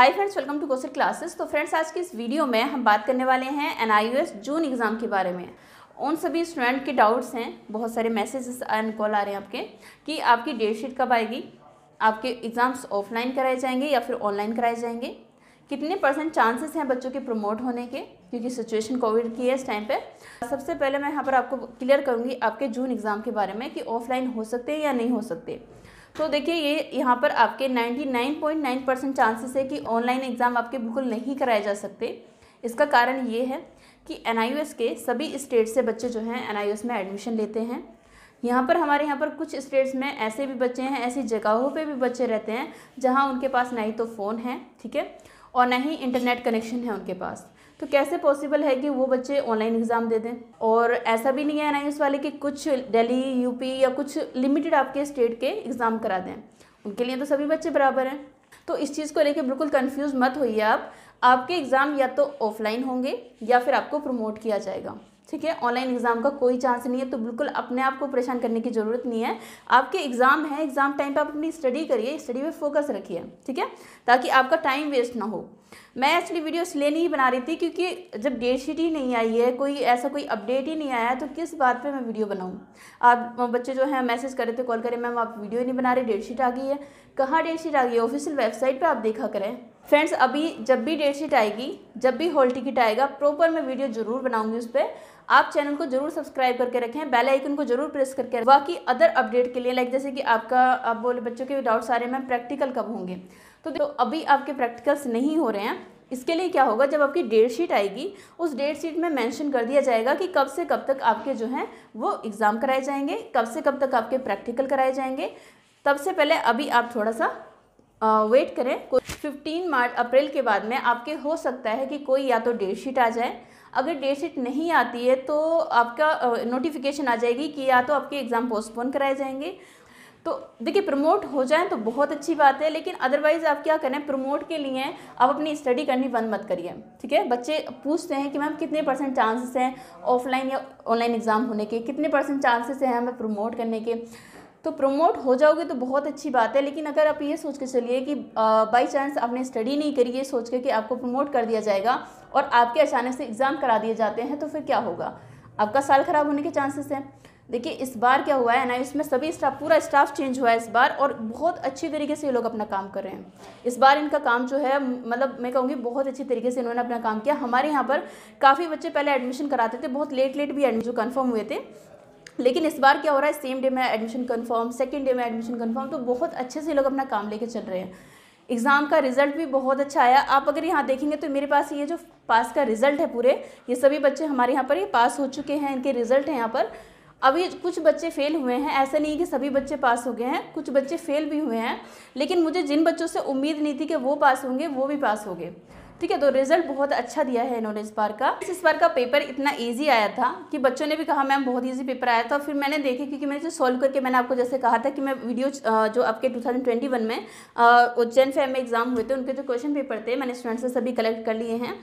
hi friends welcome to Kosar classes तो friends आज की इस वीडियो में हम बात करने वाले हैं एन जून एग्ज़ाम के बारे में उन सभी स्टूडेंट के डाउट्स हैं बहुत सारे मैसेजेस एंड कॉल आ रहे हैं आपके कि आपकी डेट शीट कब आएगी आपके एग्ज़ाम्स ऑफलाइन कराए जाएंगे या फिर ऑनलाइन कराए जाएंगे कितने परसेंट चांसेस हैं बच्चों के प्रमोट होने के क्योंकि सिचुएशन कोविड की है इस टाइम पे सबसे पहले मैं यहाँ पर आपको क्लियर करूँगी आपके जून एग्ज़ाम के बारे में कि ऑफलाइन हो सकते हैं या नहीं हो सकते तो देखिए ये यहाँ पर आपके 99.9 परसेंट चांसेस है कि ऑनलाइन एग्ज़ाम आपके बिल्कुल नहीं कराए जा सकते इसका कारण ये है कि एन के सभी स्टेट से बच्चे जो हैं एन में एडमिशन लेते हैं यहाँ पर हमारे यहाँ पर कुछ स्टेट्स में ऐसे भी बच्चे हैं ऐसी जगहों पे भी बच्चे रहते हैं जहाँ उनके पास ना ही तो फ़ोन है ठीक है और ना ही इंटरनेट कनेक्शन है उनके पास तो कैसे पॉसिबल है कि वो बच्चे ऑनलाइन एग्ज़ाम दे दें और ऐसा भी नहीं है एन वाले कि कुछ दिल्ली यूपी या कुछ लिमिटेड आपके स्टेट के एग्ज़ाम करा दें उनके लिए तो सभी बच्चे बराबर हैं तो इस चीज़ को लेकर बिल्कुल कन्फ्यूज़ मत होइए आप आपके एग्ज़ाम या तो ऑफलाइन होंगे या फिर आपको प्रमोट किया जाएगा ठीक है ऑनलाइन एग्ज़ाम का कोई चांस नहीं है तो बिल्कुल अपने आप को परेशान करने की ज़रूरत नहीं है आपके एग्ज़ाम है एग्ज़ाम टाइम पर आप अपनी स्टडी करिए स्टडी पे फोकस रखिए ठीक है ताकि आपका टाइम वेस्ट ना हो मैं एक्चुअली वीडियो इसलिए नहीं बना रही थी क्योंकि जब डेट शीट ही नहीं आई है कोई ऐसा कोई अपडेट ही नहीं आया है तो किस बात पे मैं वीडियो बनाऊँ आप बच्चे जो हैं मैसेज कर रहे थे कॉल करें मैम आप वीडियो नहीं बना रहे डेट शीट आ गई है कहाँ डेट शीट आ गई है ऑफिशियल वेबसाइट पर आप देखा करें फ्रेंड्स अभी जब भी डेट शीट आएगी जब भी हॉल टिकट आएगा प्रॉपर मैं वीडियो जरूर बनाऊंगी उस पर आप चैनल को जरूर सब्सक्राइब करके रखें बेल आइकन को जरूर प्रेस करके बाकी अदर अपडेट के लिए लाइक जैसे कि आपका आप बोले बच्चों के डाउट सारे मैम प्रैक्टिकल कब होंगे तो, तो अभी आपके प्रैक्टिकल्स नहीं हो रहे हैं इसके लिए क्या होगा जब आपकी डेट शीट आएगी उस डेट शीट में मेंशन कर दिया जाएगा कि कब से कब तक आपके जो हैं वो एग्ज़ाम कराए जाएंगे कब से कब तक आपके प्रैक्टिकल कराए जाएंगे तब से पहले अभी आप थोड़ा सा वेट करें फिफ्टीन मार्च अप्रैल के बाद में आपके हो सकता है कि कोई या तो डेट शीट आ जाए अगर डेट शीट नहीं आती है तो आपका नोटिफिकेशन आ जाएगी कि या तो आपके एग्ज़ाम पोस्टपोन कराए जाएंगे तो देखिए प्रमोट हो जाए तो बहुत अच्छी बात है लेकिन अदरवाइज़ आप क्या करें प्रमोट के लिए आप अपनी स्टडी करनी बंद मत करिए ठीक है बच्चे पूछते हैं कि मैम कितने परसेंट चांसेस हैं ऑफलाइन या ऑनलाइन एग्ज़ाम होने के कितने परसेंट चांसेस हैं हमें प्रमोट करने के तो प्रमोट हो जाओगे तो बहुत अच्छी बात है लेकिन अगर आप ये सोच के चलिए कि बाई चांस आपने स्टडी नहीं करी ये सोच के कि आपको प्रमोट कर दिया जाएगा और आपके अचानक से एग्ज़ाम करा दिए जाते हैं तो फिर क्या होगा आपका साल ख़राब होने के चांसेस हैं देखिए इस बार क्या हुआ है ना इसमें सभी स्टाफ पूरा स्टाफ चेंज हुआ है इस बार और बहुत अच्छी तरीके से ये लोग अपना काम कर रहे हैं इस बार इनका काम जो है मतलब मैं कहूँगी बहुत अच्छी तरीके से इन्होंने अपना काम किया हमारे यहाँ पर काफ़ी बच्चे पहले एडमिशन कराते थे बहुत लेट लेट भी एडमिशन जो कन्फर्म हुए थे लेकिन इस बार क्या हो रहा है सेम डे में एडमिशन कन्फर्म सेकेंड डे में एडमिशन कन्फर्म तो बहुत अच्छे से लोग अपना काम लेके चल रहे हैं एग्ज़ाम का रिज़ल्ट भी बहुत अच्छा आया आप अगर यहाँ देखेंगे तो मेरे पास ये जो पास का रिज़ल्ट है पूरे ये सभी बच्चे हमारे यहाँ पर ये पास हो चुके हैं इनके रिज़ल्ट हैं यहाँ पर अभी कुछ बच्चे फेल हुए हैं ऐसा नहीं कि सभी बच्चे पास हो गए हैं कुछ बच्चे फेल भी हुए हैं लेकिन मुझे जिन बच्चों से उम्मीद नहीं थी कि वो पास होंगे वो भी पास हो गए ठीक है तो रिजल्ट बहुत अच्छा दिया है इन्होंने इस बार का इस बार का पेपर इतना ईजी आया था कि बच्चों ने भी कहा मैम बहुत ईजी पेपर आया था फिर मैंने देखे क्योंकि मैंने जो सॉल्व करके मैंने आपको जैसे कहा था कि मैं वीडियो जो आपके 2021 में उज्जैन फैम में एग्जाम हुए थे उनके जो क्वेश्चन पेपर थे मैंने स्टूडेंट्स से सभी कलेक्ट कर लिए हैं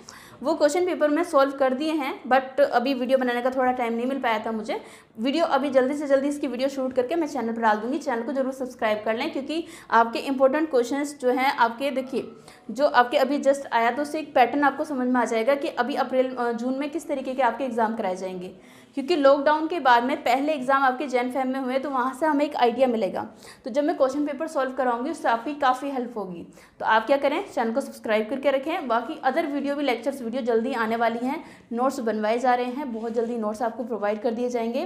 वो क्वेश्चन पेपर में सॉल्व कर दिए हैं बट अभी वीडियो बनाने का थोड़ा टाइम नहीं मिल पाया था मुझे वीडियो अभी जल्दी से जल्दी इसकी वीडियो शूट करके मैं चैनल पर डाल दूंगी चैनल को जरूर सब्सक्राइब कर लें क्योंकि आपके इंपॉर्टेंट क्वेश्चन जो हैं आपके देखिए जो आपके अभी जस्ट आया तो उससे एक पैटर्न आपको समझ में आ जाएगा कि अभी अप्रैल जून में किस तरीके के आपके एग्ज़ाम कराए जाएंगे क्योंकि लॉकडाउन के बाद में पहले एग्ज़ाम आपके जैन फैम में हुए तो वहाँ से हमें एक आइडिया मिलेगा तो जब मैं क्वेश्चन पेपर सॉल्व कराऊंगी उससे आपकी काफ़ी हेल्प होगी तो आप क्या करें चैनल को सब्सक्राइब करके रखें बाकी अदर वीडियो भी लेक्चर्स वीडियो जल्दी आने वाली हैं नोट्स बनवाए जा रहे हैं बहुत जल्दी नोट्स आपको प्रोवाइड कर दिए जाएंगे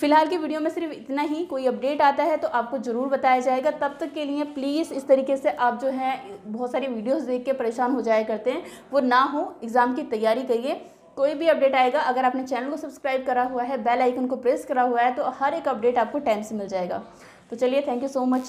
फिलहाल की वीडियो में सिर्फ इतना ही कोई अपडेट आता है तो आपको ज़रूर बताया जाएगा तब तक के लिए प्लीज़ इस तरीके से आप जो हैं बहुत सारी वीडियोस देख के परेशान हो जाया करते हैं वो ना हो एग्ज़ाम की तैयारी करिए कोई भी अपडेट आएगा अगर आपने चैनल को सब्सक्राइब करा हुआ है बेल आइकन को प्रेस करा हुआ है तो हर एक अपडेट आपको टाइम से मिल जाएगा तो चलिए थैंक यू सो मच